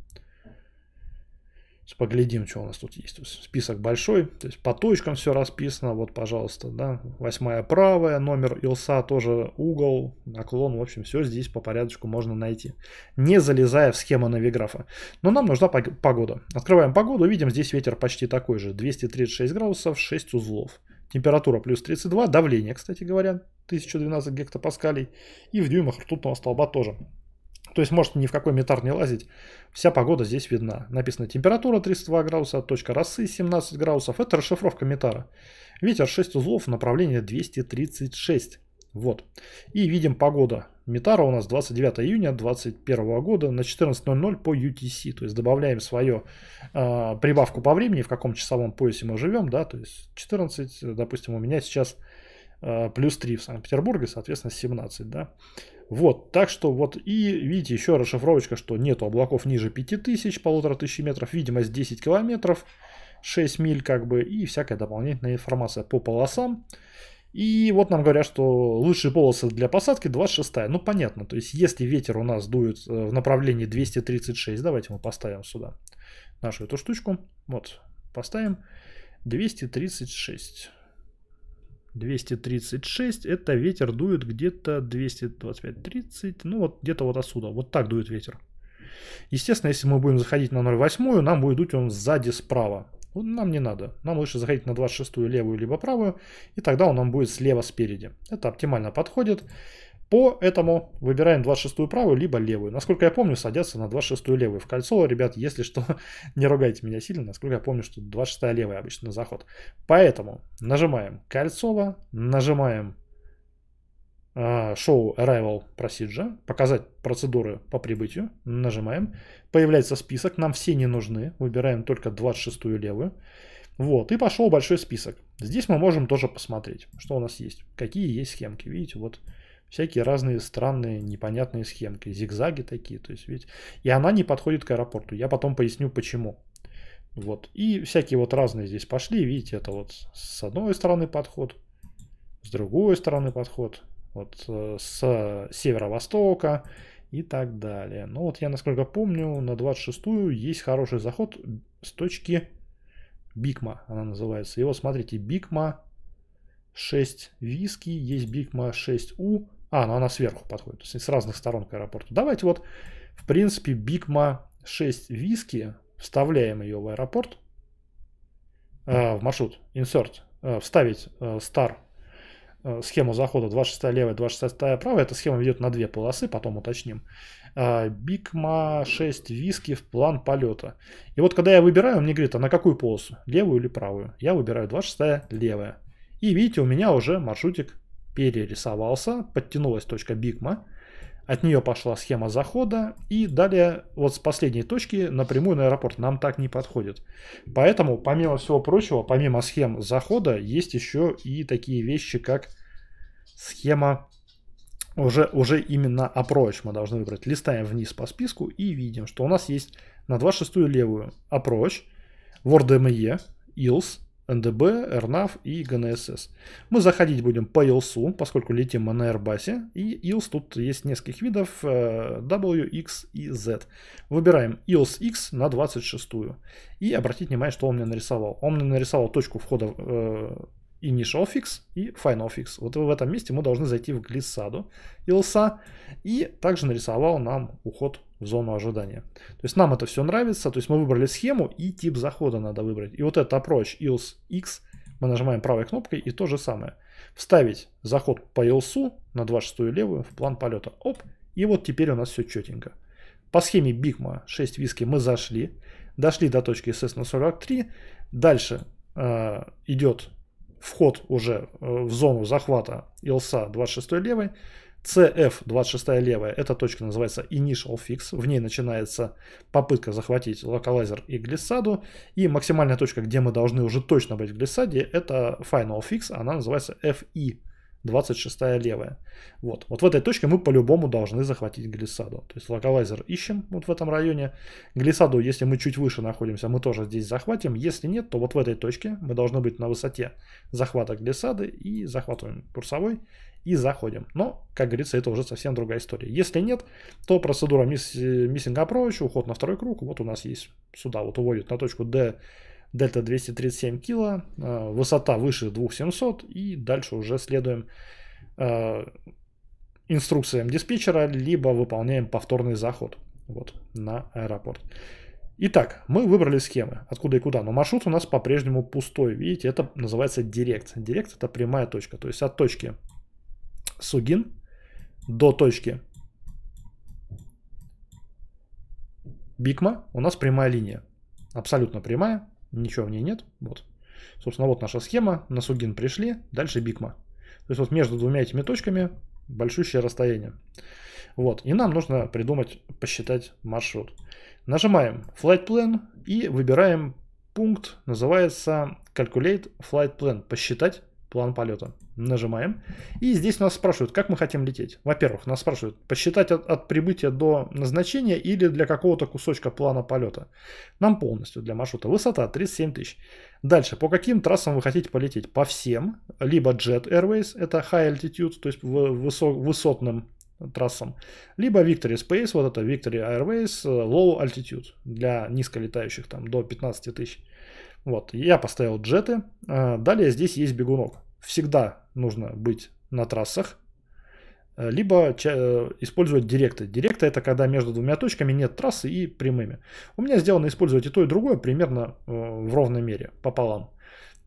поглядим, что у нас тут есть. Список большой, то есть по точкам все расписано. Вот, пожалуйста, да, восьмая правая, номер Илса тоже угол, наклон. В общем, все здесь по порядочку можно найти, не залезая в схему навиграфа. Но нам нужна погода. Открываем погоду, видим, здесь ветер почти такой же, 236 градусов, 6 узлов. Температура плюс 32, давление, кстати говоря, 1012 гектопаскалей. И в дюймах ртутного столба тоже то есть может ни в какой метар не лазить. Вся погода здесь видна. Написано температура 32 градуса, точка росы 17 градусов. Это расшифровка метара. Ветер 6 узлов, направление 236. Вот. И видим погода. Метара у нас 29 июня 2021 года на 14.00 по UTC. То есть добавляем свою э, а, прибавку по времени, в каком часовом поясе мы живем. да, То есть 14, допустим, у меня сейчас Э, плюс 3 в Санкт-Петербурге, соответственно, 17, да. Вот, так что вот, и видите, еще расшифровочка, что нету облаков ниже 5000, тысячи метров, видимость 10 километров, 6 миль как бы, и всякая дополнительная информация по полосам. И вот нам говорят, что лучшие полосы для посадки 26 ну понятно, то есть если ветер у нас дует э, в направлении 236, давайте мы поставим сюда нашу эту штучку, вот, поставим 236. 236, это ветер дует где-то 225-30, ну вот где-то вот отсюда, вот так дует ветер. Естественно, если мы будем заходить на 0,8, нам будет дуть он сзади справа. Вот нам не надо, нам лучше заходить на 26-ю левую либо правую, и тогда он нам будет слева спереди. Это оптимально подходит. По этому выбираем 26-ю правую, либо левую. Насколько я помню, садятся на 26-ю левую в кольцо. Ребят, если что, [LAUGHS] не ругайте меня сильно. Насколько я помню, что 26-я левая обычно на заход. Поэтому нажимаем кольцово, нажимаем шоу а, Arrival Procedure, показать процедуры по прибытию, нажимаем, появляется список, нам все не нужны, выбираем только 26-ю левую, вот, и пошел большой список. Здесь мы можем тоже посмотреть, что у нас есть, какие есть схемки, видите, вот всякие разные странные, непонятные схемки, зигзаги такие, то есть видите. И она не подходит к аэропорту, я потом поясню почему. Вот, и всякие вот разные здесь пошли, видите, это вот с одной стороны подход, с другой стороны подход, вот э, с северо-востока и так далее. Но вот я, насколько помню, на 26-ю есть хороший заход с точки бикма она называется. И вот смотрите, бикма 6 виски, есть бикма 6У, а, ну она сверху подходит, то есть с разных сторон к аэропорту. Давайте вот, в принципе, Бигма 6 виски, вставляем ее в аэропорт, э, в маршрут, insert, э, вставить э, star э, схему захода 26 левая, 26 правая. Эта схема ведет на две полосы, потом уточним. Бикма э, 6 виски в план полета. И вот когда я выбираю, он мне говорит, а на какую полосу? Левую или правую? Я выбираю 26 левая. И видите, у меня уже маршрутик перерисовался, подтянулась точка Бигма, от нее пошла схема захода, и далее вот с последней точки напрямую на аэропорт нам так не подходит. Поэтому, помимо всего прочего, помимо схем захода, есть еще и такие вещи, как схема уже, уже именно approach мы должны выбрать. Листаем вниз по списку и видим, что у нас есть на 26 левую approach, WordME, ILS, НДБ, РНАВ и ГНСС. Мы заходить будем по ИЛСу, поскольку летим мы на Airbus. А и ИЛС тут есть нескольких видов э, W, X и Z. Выбираем ИЛС X на 26 И обратите внимание, что он мне нарисовал. Он мне нарисовал точку входа э, Initial Fix и Final Fix. Вот в этом месте мы должны зайти в глиссаду ИЛСа. И также нарисовал нам уход в зону ожидания. То есть нам это все нравится, то есть мы выбрали схему и тип захода надо выбрать. И вот этот approach ILS X мы нажимаем правой кнопкой и то же самое. Вставить заход по ILS на 26 левую в план полета. Оп, и вот теперь у нас все четенько. По схеме Бигма 6 виски мы зашли, дошли до точки СС на 43, дальше э, идет вход уже э, в зону захвата Илса 26 левой, CF, 26 левая, эта точка называется Initial Fix. В ней начинается попытка захватить локалайзер и глиссаду. И максимальная точка, где мы должны уже точно быть в глиссаде, это Final Fix, она называется FE. 26 левая. Вот. вот в этой точке мы по-любому должны захватить глиссаду. То есть локалайзер ищем вот в этом районе. Глиссаду, если мы чуть выше находимся, мы тоже здесь захватим. Если нет, то вот в этой точке мы должны быть на высоте захвата глиссады и захватываем курсовой и заходим. Но, как говорится, это уже совсем другая история. Если нет, то процедура miss, missing approach, уход на второй круг, вот у нас есть сюда, вот уводит на точку D дельта 237 кило, э, высота выше 2700 и дальше уже следуем э, инструкциям диспетчера, либо выполняем повторный заход вот, на аэропорт. Итак, мы выбрали схемы, откуда и куда, но маршрут у нас по-прежнему пустой. Видите, это называется директ. Директ – это прямая точка, то есть от точки Сугин до точки Бикма у нас прямая линия. Абсолютно прямая, ничего в ней нет. Вот. Собственно, вот наша схема. На Сугин пришли, дальше Бикма. То есть вот между двумя этими точками большущее расстояние. Вот. И нам нужно придумать, посчитать маршрут. Нажимаем Flight Plan и выбираем пункт, называется Calculate Flight Plan, посчитать план полета. Нажимаем. И здесь нас спрашивают, как мы хотим лететь. Во-первых, нас спрашивают, посчитать от, от прибытия до назначения или для какого-то кусочка плана полета. Нам полностью для маршрута. Высота 37 тысяч. Дальше, по каким трассам вы хотите полететь? По всем. Либо Jet Airways, это high altitude, то есть высо- высотным трассам. Либо Victory Space, вот это Victory Airways э, Low Altitude для низколетающих, там до 15 тысяч. Вот, я поставил джеты. Э, далее здесь есть бегунок всегда нужно быть на трассах, э, либо э, использовать директы. Директы это когда между двумя точками нет трассы и прямыми. У меня сделано использовать и то, и другое примерно э, в ровной мере, пополам.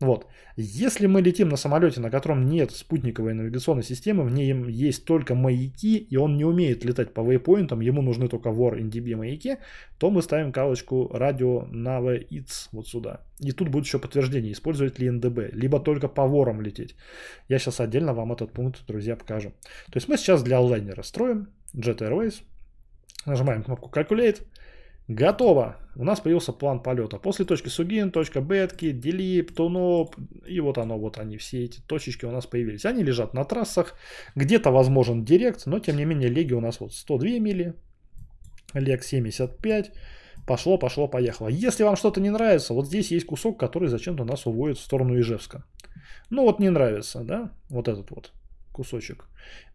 Вот. Если мы летим на самолете, на котором нет спутниковой навигационной системы, в ней есть только маяки, и он не умеет летать по вейпоинтам, ему нужны только вор NDB маяки, то мы ставим галочку радио Nava ITS вот сюда. И тут будет еще подтверждение, использовать ли НДБ, либо только по ворам лететь. Я сейчас отдельно вам этот пункт, друзья, покажу. То есть мы сейчас для лайнера строим Jet Airways, нажимаем кнопку Calculate, Готово. У нас появился план полета. После точки Сугин, точка Бетки, Делип, Туноп. И вот оно, вот они, все эти точечки у нас появились. Они лежат на трассах. Где-то возможен директ, но тем не менее леги у нас вот 102 мили. Лег 75. Пошло, пошло, поехало. Если вам что-то не нравится, вот здесь есть кусок, который зачем-то нас уводит в сторону Ижевска. Ну вот не нравится, да, вот этот вот кусочек,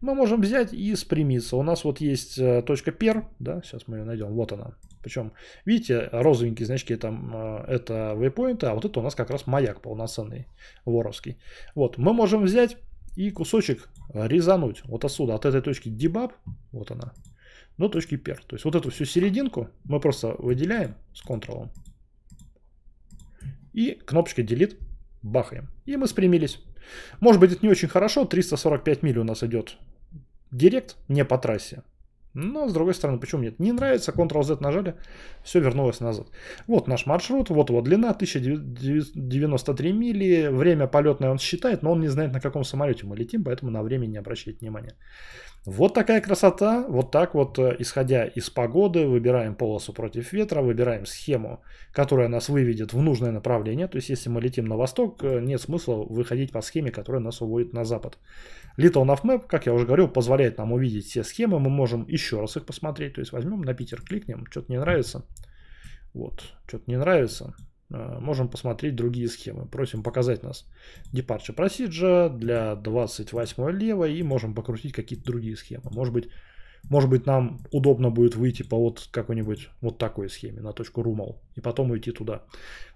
мы можем взять и спрямиться. У нас вот есть э, точка пер, да, сейчас мы ее найдем, вот она. Причем, видите, розовенькие значки там э, это waypoint, а вот это у нас как раз маяк полноценный, воровский. Вот, мы можем взять и кусочек резануть вот отсюда, от этой точки дебаб, вот она, до точки пер. То есть вот эту всю серединку мы просто выделяем с контролом и кнопочка delete бахаем. И мы спрямились. Может быть, это не очень хорошо, 345 миль у нас идет директ, не по трассе. Но, с другой стороны, почему нет? Не нравится, Ctrl-Z нажали, все вернулось назад. Вот наш маршрут, вот его длина 1093 мили, время полетное он считает, но он не знает, на каком самолете мы летим, поэтому на время не обращает внимания. Вот такая красота, вот так вот, э, исходя из погоды, выбираем полосу против ветра, выбираем схему, которая нас выведет в нужное направление. То есть, если мы летим на восток, э, нет смысла выходить по схеме, которая нас уводит на запад. Little Navmap, как я уже говорил, позволяет нам увидеть все схемы. Мы можем еще раз их посмотреть. То есть возьмем на Питер, кликнем, что-то не нравится. Вот, что-то не нравится. Э, можем посмотреть другие схемы. Просим показать нас Departure Procedure для 28 лево и можем покрутить какие-то другие схемы. Может быть может быть, нам удобно будет выйти по вот какой-нибудь вот такой схеме на точку Румал и потом уйти туда.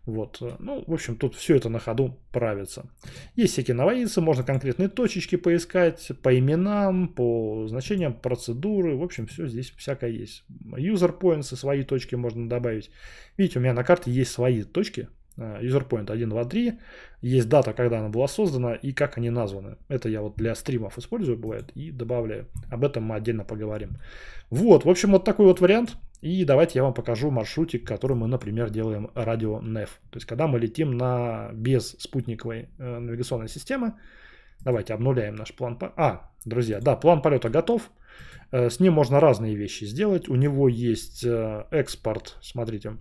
Вот. Э, ну, в общем, тут все это на ходу правится. Есть всякие новодицы, можно конкретные точечки поискать по именам, по значениям процедуры. В общем, все здесь всякое есть. User points и свои точки можно добавить. Видите, у меня на карте есть свои точки, Э, userpoint 1, 2, 3, есть дата, когда она была создана и как они названы. Это я вот для стримов использую, бывает, и добавляю. Об этом мы отдельно поговорим. Вот, в общем, вот такой вот вариант. И давайте я вам покажу маршрутик, который мы, например, делаем радио NEF. То есть, когда мы летим на без спутниковой э, навигационной системы, давайте обнуляем наш план. По... А, друзья, да, план полета готов. Э, с ним можно разные вещи сделать. У него есть э, экспорт, смотрите,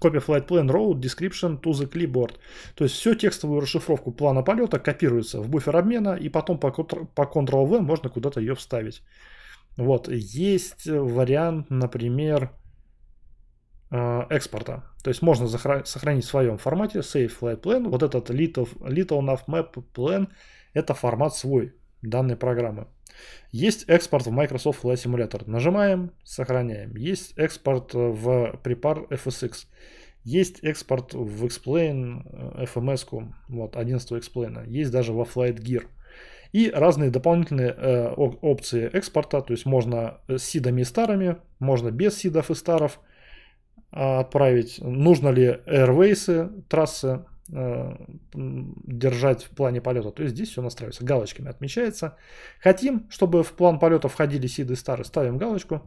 Copy flight plan road description to the clipboard. То есть всю текстовую расшифровку плана полета копируется в буфер обмена, и потом по, Ctrl-V можно куда-то ее вставить. Вот, есть вариант, например, э, экспорта. То есть можно сохранить в своем формате save flight plan. Вот этот little, little nav map plan это формат свой данной программы. Есть экспорт в Microsoft Flight Simulator. Нажимаем, сохраняем. Есть экспорт в Prepar FSX. Есть экспорт в Explain э, FMS, вот, 11 Explain. Есть даже во Flight Gear. И разные дополнительные э, опции экспорта. То есть можно э, с сидами и старыми, можно без сидов и старов а, отправить. Нужно ли airways, трассы Э, держать в плане полета. То есть здесь все настраивается. Галочками отмечается. Хотим, чтобы в план полета входили сиды старые, ставим галочку.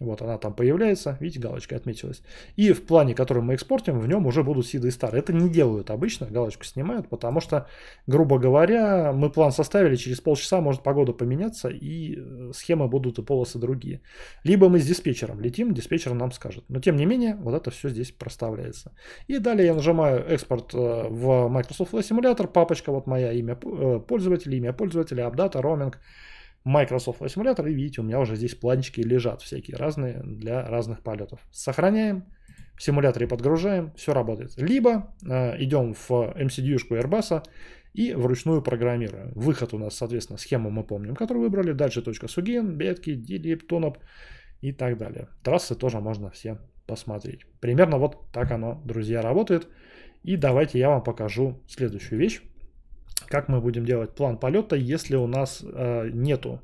Вот она там появляется, видите, галочка отметилась. И в плане, который мы экспортим, в нем уже будут сиды и стары. Это не делают обычно, галочку снимают, потому что, грубо говоря, мы план составили, через полчаса может погода поменяться, и э, схемы будут и полосы другие. Либо мы с диспетчером летим, диспетчер нам скажет. Но тем не менее, вот это все здесь проставляется. И далее я нажимаю экспорт э, в Microsoft Flight Simulator, папочка вот моя, имя э, пользователя, имя пользователя, апдата, роуминг. Microsoft симулятор И видите, у меня уже здесь планчики лежат всякие разные для разных полетов. Сохраняем. В симуляторе подгружаем, все работает. Либо э, идем в MCDU-шку Airbus и вручную программируем. Выход у нас, соответственно, схему мы помним, которую выбрали. Дальше точка Сугин, Бетки, Дилип, Тонап и так далее. Трассы тоже можно все посмотреть. Примерно вот так оно, друзья, работает. И давайте я вам покажу следующую вещь. Как мы будем делать план полета, если у нас э, нету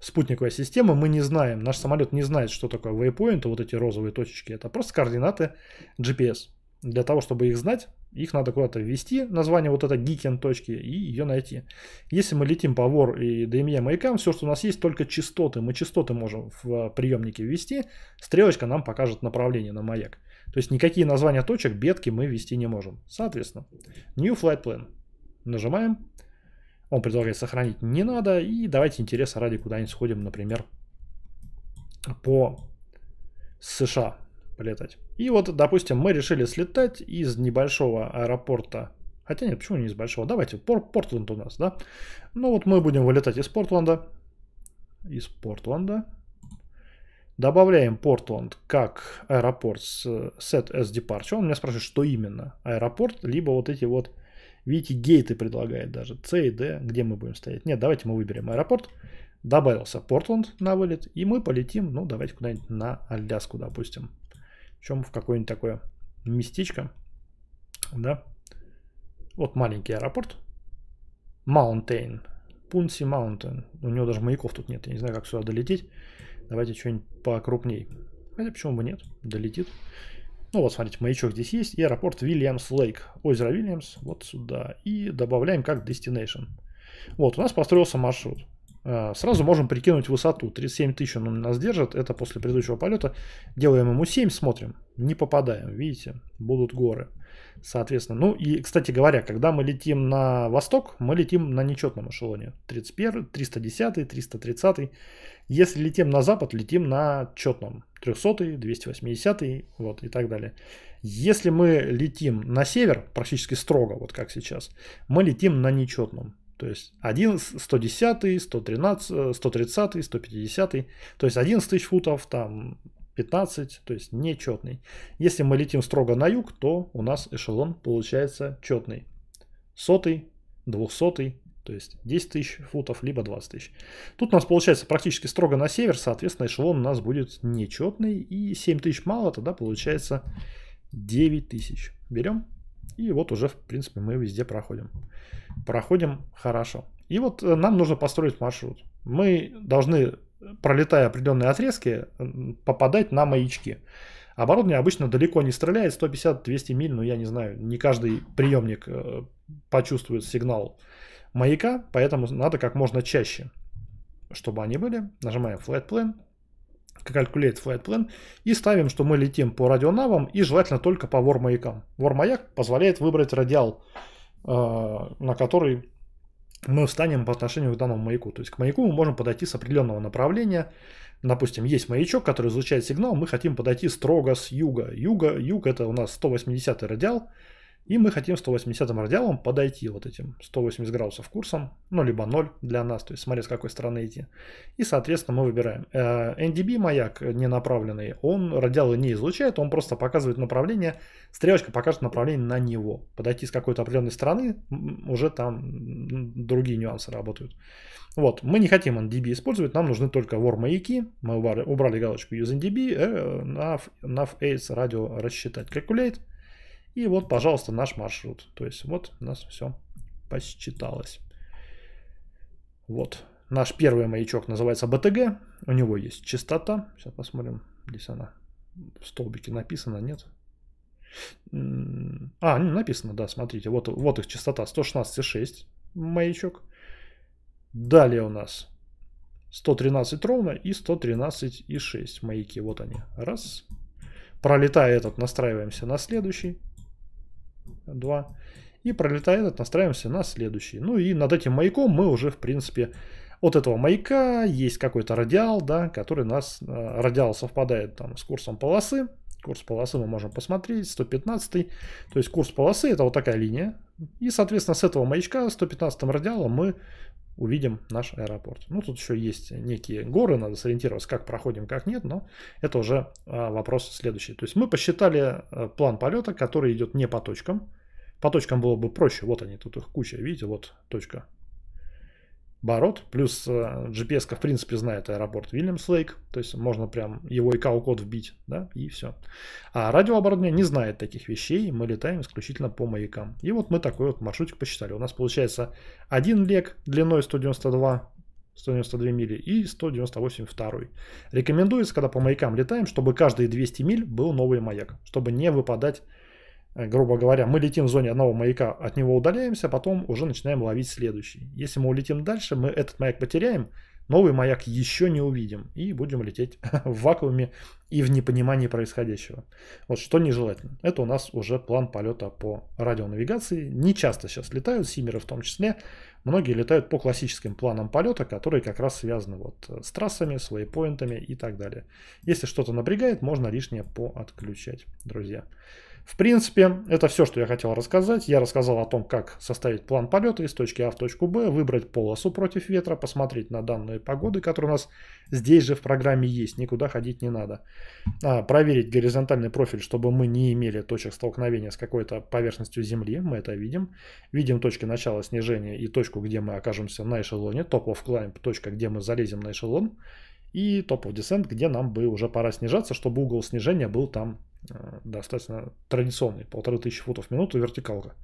спутниковой системы, мы не знаем, наш самолет не знает, что такое waypoint, вот эти розовые точечки, это просто координаты GPS. Для того, чтобы их знать, их надо куда-то ввести, название вот это гикен точки, и ее найти. Если мы летим по вор и DME маякам, все, что у нас есть, только частоты. Мы частоты можем в э, приемнике ввести, стрелочка нам покажет направление на маяк. То есть никакие названия точек, бетки мы ввести не можем. Соответственно, New Flight Plan – Нажимаем. Он предлагает сохранить не надо. И давайте интереса ради куда-нибудь сходим, например, по США полетать. И вот, допустим, мы решили слетать из небольшого аэропорта. Хотя нет, почему не из большого? Давайте, Пор Портленд у нас, да? Ну вот мы будем вылетать из Портленда. Из Портленда. Добавляем Портленд как аэропорт с э, set as departure. Он меня спрашивает, что именно. Аэропорт, либо вот эти вот Видите, гейты предлагает даже. C и D, где мы будем стоять. Нет, давайте мы выберем аэропорт. Добавился Портланд на вылет. И мы полетим, ну, давайте куда-нибудь на Аляску, допустим. Причем в какое-нибудь такое местечко. Да. Вот маленький аэропорт. Маунтейн. Пунси Маунтейн. У него даже маяков тут нет. Я не знаю, как сюда долететь. Давайте что-нибудь покрупней. Хотя почему бы нет? Долетит. Ну вот, смотрите, маячок здесь есть. И аэропорт Вильямс Лейк. Озеро Вильямс вот сюда. И добавляем как destination. Вот, у нас построился маршрут. А, сразу можем прикинуть высоту. 37 тысяч он нас держит. Это после предыдущего полета. Делаем ему 7, смотрим. Не попадаем. Видите, будут горы. Соответственно. Ну и, кстати говоря, когда мы летим на восток, мы летим на нечетном эшелоне. 31, 310, 330. Если летим на запад, летим на четном. 300, 280, вот и так далее. Если мы летим на север, практически строго, вот как сейчас, мы летим на нечетном. То есть 1, 110, 113, 130, 150, то есть 11 тысяч футов, там 15, то есть нечетный. Если мы летим строго на юг, то у нас эшелон получается четный. Сотый, двухсотый, то есть 10 тысяч футов, либо 20 тысяч. Тут у нас получается практически строго на север, соответственно, эшелон у нас будет нечетный. И 7 тысяч мало, тогда получается 9 тысяч. Берем. И вот уже, в принципе, мы везде проходим. Проходим хорошо. И вот э, нам нужно построить маршрут. Мы должны, пролетая определенные отрезки, попадать на маячки. Оборудование обычно далеко не стреляет, 150-200 миль, но ну, я не знаю, не каждый приемник э, почувствует сигнал маяка, поэтому надо как можно чаще, чтобы они были. Нажимаем Flight Plan, Calculate Flight Plan и ставим, что мы летим по радионавам и желательно только по вор маякам. Вор маяк позволяет выбрать радиал, э, на который мы встанем по отношению к данному маяку. То есть к маяку мы можем подойти с определенного направления. Допустим, есть маячок, который излучает сигнал, мы хотим подойти строго с юга. Юга, юг это у нас 180 радиал, и мы хотим 180 радиалом подойти вот этим 180 градусов курсом, ну, либо 0 для нас, то есть смотря с какой стороны идти. И, соответственно, мы выбираем. NDB э, маяк ненаправленный, он радиалы не излучает, он просто показывает направление, стрелочка покажет направление на него. Подойти с какой-то определенной стороны, уже там другие нюансы работают. Вот, мы не хотим NDB использовать, нам нужны только вор маяки. Мы убрали, убрали галочку Use NDB, э, nav, nav Aids радио рассчитать. Calculate. И вот, пожалуйста, наш маршрут. То есть вот у нас все посчиталось. Вот. Наш первый маячок называется БТГ. У него есть частота. Сейчас посмотрим. Здесь она в столбике написана, нет? А, написано, да, смотрите. Вот, вот их частота 116,6 маячок. Далее у нас 113 ровно и 113,6 маяки. Вот они. Раз. Пролетая этот, настраиваемся на следующий. 2. И пролетает настраиваемся на следующий. Ну и над этим маяком мы уже, в принципе, от этого маяка есть какой-то радиал, да, который нас, э, радиал совпадает там с курсом полосы. Курс полосы мы можем посмотреть, 115. То есть курс полосы это вот такая линия. И, соответственно, с этого маячка, 115 радиала мы увидим наш аэропорт. Ну, тут еще есть некие горы, надо сориентироваться, как проходим, как нет, но это уже а, вопрос следующий. То есть мы посчитали э, план полета, который идет не по точкам. По точкам было бы проще, вот они, тут их куча, видите, вот точка оборот. Плюс э, GPS, в принципе, знает аэропорт Вильямс Лейк, то есть можно прям его и код вбить, да, и все. А радиооборудование не знает таких вещей, мы летаем исключительно по маякам. И вот мы такой вот маршрутик посчитали. У нас получается один лек длиной 192 192 мили и 198 второй. Рекомендуется, когда по маякам летаем, чтобы каждые 200 миль был новый маяк, чтобы не выпадать Э, грубо говоря, мы летим в зоне одного маяка, от него удаляемся, потом уже начинаем ловить следующий. Если мы улетим дальше, мы этот маяк потеряем, новый маяк еще не увидим и будем лететь [LAUGHS] в вакууме и в непонимании происходящего. Вот что нежелательно. Это у нас уже план полета по радионавигации. Не часто сейчас летают, Симеры в том числе. Многие летают по классическим планам полета, которые как раз связаны вот э, с трассами, с вейпоинтами и так далее. Если что-то напрягает, можно лишнее поотключать, друзья. Друзья. В принципе, это все, что я хотел рассказать. Я рассказал о том, как составить план полета из точки А в точку Б, выбрать полосу против ветра, посмотреть на данные погоды, которые у нас здесь же в программе есть, никуда ходить не надо. А, проверить горизонтальный профиль, чтобы мы не имели точек столкновения с какой-то поверхностью Земли, мы это видим. Видим точки начала снижения и точку, где мы окажемся на эшелоне, top of climb, точка, где мы залезем на эшелон, и top of descent, где нам бы уже пора снижаться, чтобы угол снижения был там Э, достаточно традиционный, полторы тысячи футов в минуту вертикалка.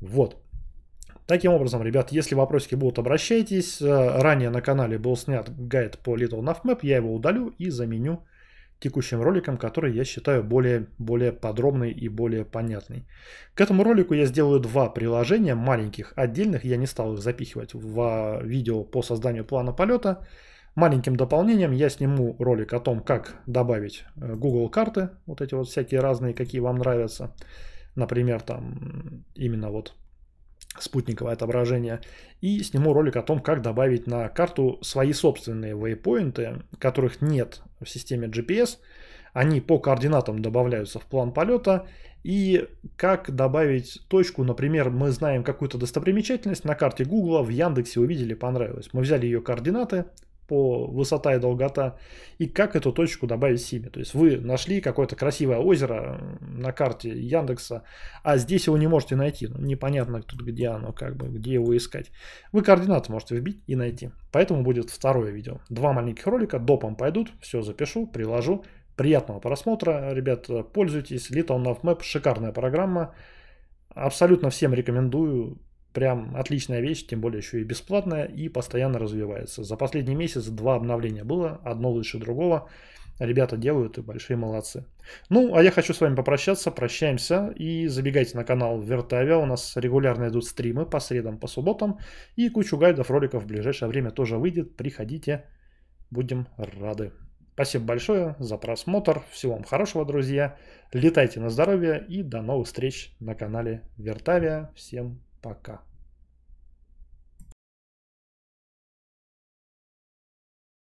Вот. Таким образом, ребят, если вопросики будут, обращайтесь. Э, ранее на канале был снят гайд по Little Navmap, я его удалю и заменю текущим роликом, который я считаю более, более подробный и более понятный. К этому ролику я сделаю два приложения маленьких, отдельных, я не стал их запихивать в видео по созданию плана полета. Маленьким дополнением я сниму ролик о том, как добавить э, Google карты, вот эти вот всякие разные, какие вам нравятся. Например, там именно вот спутниковое отображение. И сниму ролик о том, как добавить на карту свои собственные вейпоинты, которых нет в системе GPS. Они по координатам добавляются в план полета. И как добавить точку, например, мы знаем какую-то достопримечательность на карте Google, в Яндексе увидели, понравилось. Мы взяли ее координаты, по высота и долгота, и как эту точку добавить себе. То есть вы нашли какое-то красивое озеро на карте Яндекса, а здесь его не можете найти. Ну, непонятно тут, где оно, как бы, где его искать. Вы координаты можете вбить и найти. Поэтому будет второе видео. Два маленьких ролика, допом пойдут, все запишу, приложу. Приятного просмотра, ребят, пользуйтесь. Little Nav Map, шикарная программа. Абсолютно всем рекомендую Прям отличная вещь, тем более еще и бесплатная и постоянно развивается. За последний месяц два обновления было, одно лучше другого. Ребята делают и большие молодцы. Ну, а я хочу с вами попрощаться, прощаемся и забегайте на канал Вертавиа. У нас регулярно идут стримы по средам, по субботам и кучу гайдов, роликов в ближайшее время тоже выйдет. Приходите, будем рады. Спасибо большое за просмотр. Всего вам хорошего, друзья. Летайте на здоровье и до новых встреч на канале Вертавия. Всем пока. Пока.